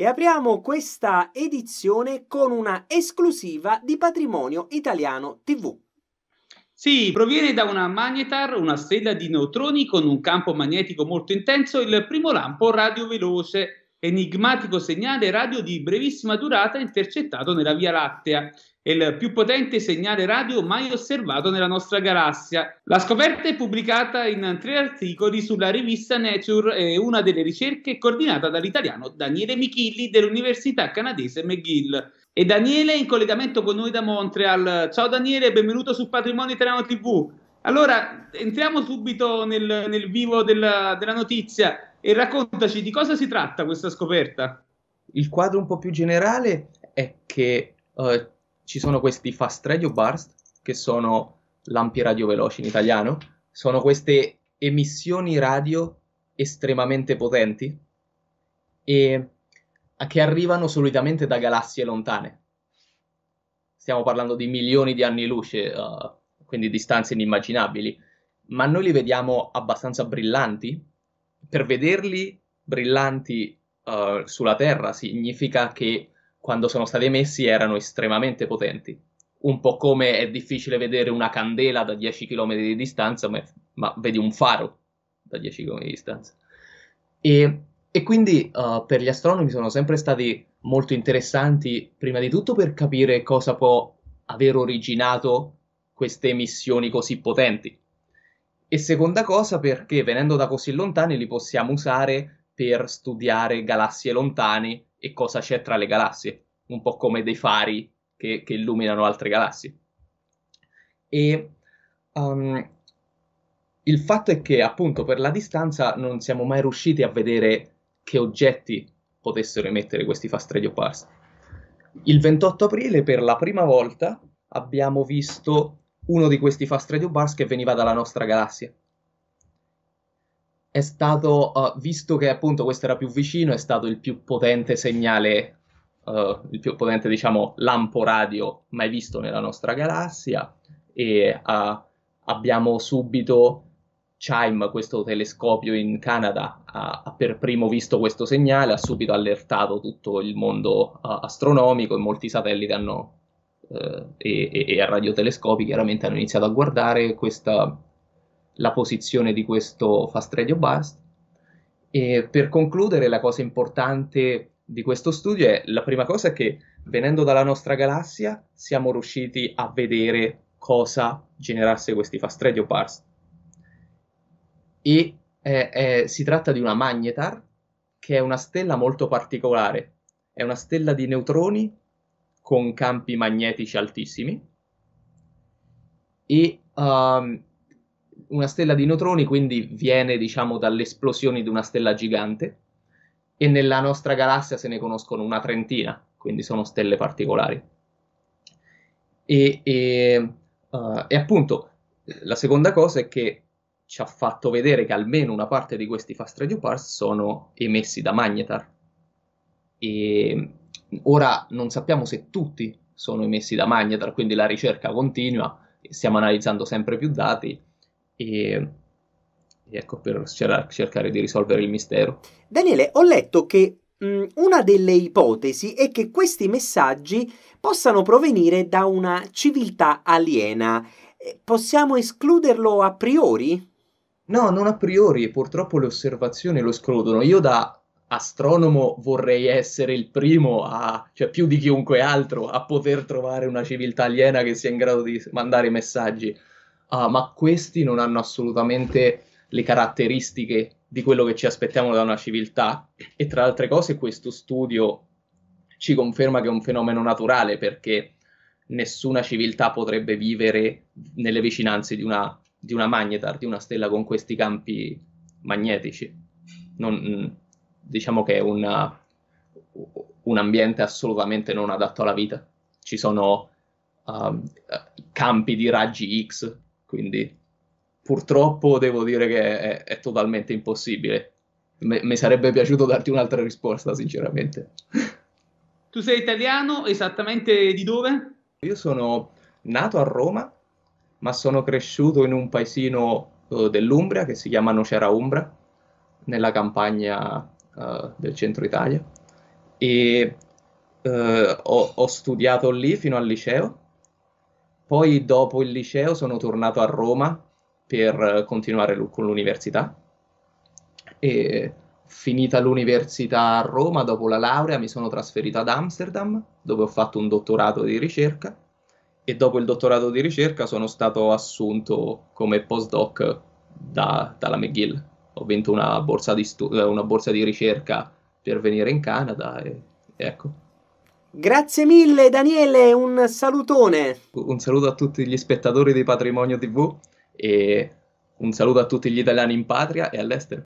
e apriamo questa edizione con una esclusiva di Patrimonio Italiano TV. Sì, proviene da una magnetar, una stella di neutroni con un campo magnetico molto intenso, il primo lampo radioveloce enigmatico segnale radio di brevissima durata intercettato nella Via Lattea. È il più potente segnale radio mai osservato nella nostra galassia. La scoperta è pubblicata in tre articoli sulla rivista Nature e una delle ricerche coordinata dall'italiano Daniele Michilli dell'Università canadese McGill. E Daniele è in collegamento con noi da Montreal. Ciao Daniele, benvenuto su Patrimonio Italiano TV. Allora, entriamo subito nel, nel vivo della, della notizia. E raccontaci di cosa si tratta questa scoperta. Il quadro un po' più generale è che uh, ci sono questi fast radio burst, che sono lampi radio veloci in italiano, sono queste emissioni radio estremamente potenti e che arrivano solitamente da galassie lontane. Stiamo parlando di milioni di anni luce, uh, quindi distanze inimmaginabili, ma noi li vediamo abbastanza brillanti per vederli brillanti uh, sulla Terra significa che quando sono stati emessi erano estremamente potenti. Un po' come è difficile vedere una candela da 10 km di distanza, ma, ma vedi un faro da 10 km di distanza. E, e quindi uh, per gli astronomi sono sempre stati molto interessanti, prima di tutto per capire cosa può aver originato queste emissioni così potenti, e seconda cosa perché venendo da così lontani li possiamo usare per studiare galassie lontane e cosa c'è tra le galassie, un po' come dei fari che, che illuminano altre galassie. E um, il fatto è che appunto per la distanza non siamo mai riusciti a vedere che oggetti potessero emettere questi fast radio burst. Il 28 aprile per la prima volta abbiamo visto uno di questi fast radio bars che veniva dalla nostra galassia. È stato, uh, visto che appunto questo era più vicino, è stato il più potente segnale, uh, il più potente diciamo lampo radio mai visto nella nostra galassia e uh, abbiamo subito Chime, questo telescopio in Canada, ha, per primo visto questo segnale, ha subito allertato tutto il mondo astronomico e molti satelliti hanno eh, e, e, e, a radiotelescopi chiaramente hanno iniziato a guardare questa, la posizione di questo fast radio burst. E per concludere, la cosa importante di questo studio è la prima cosa che venendo dalla nostra galassia siamo riusciti a vedere cosa generasse questi fast radio burst. E eh, eh, si tratta di una magnetar che è una stella molto particolare, è una stella di neutroni con campi magnetici altissimi e um, una stella di neutroni quindi viene diciamo dalle esplosioni di una stella gigante e nella nostra galassia se ne conoscono una trentina, quindi sono stelle particolari. E, e, uh, e appunto la seconda cosa è che ci ha fatto vedere che almeno una parte di questi fast radio pars sono emessi da magnetar. E, Ora non sappiamo se tutti sono emessi da Magnetar, quindi la ricerca continua, stiamo analizzando sempre più dati e, e ecco per cercare di risolvere il mistero. Daniele, ho letto che mh, una delle ipotesi è che questi messaggi possano provenire da una civiltà aliena. Eh, possiamo escluderlo a priori? No, non a priori, purtroppo le osservazioni lo escludono. Io da astronomo vorrei essere il primo a, cioè più di chiunque altro, a poter trovare una civiltà aliena che sia in grado di mandare messaggi. Uh, ma questi non hanno assolutamente le caratteristiche di quello che ci aspettiamo da una civiltà e tra le altre cose questo studio ci conferma che è un fenomeno naturale perché nessuna civiltà potrebbe vivere nelle vicinanze di una, di una magnetar, di una stella con questi campi magnetici. Non, mm, diciamo che è una, un ambiente assolutamente non adatto alla vita. Ci sono um, campi di raggi X, quindi purtroppo devo dire che è, è totalmente impossibile. mi sarebbe piaciuto darti un'altra risposta, sinceramente. Tu sei italiano, esattamente di dove? Io sono nato a Roma, ma sono cresciuto in un paesino eh, dell'Umbria che si chiama Nocera Umbra, nella campagna eh, del centro Italia e eh, ho, ho studiato lì fino al liceo, poi dopo il liceo sono tornato a Roma per eh, continuare l- con l'università e finita l'università a Roma, dopo la laurea mi sono trasferito ad Amsterdam, dove ho fatto un dottorato di ricerca e dopo il dottorato di ricerca sono stato assunto come postdoc da, dalla McGill ho vinto una borsa di, stu- eh, una borsa di ricerca per venire in Canada e, e ecco. Grazie mille Daniele, un salutone. Un saluto a tutti gli spettatori di Patrimonio TV e un saluto a tutti gli italiani in patria e all'estero.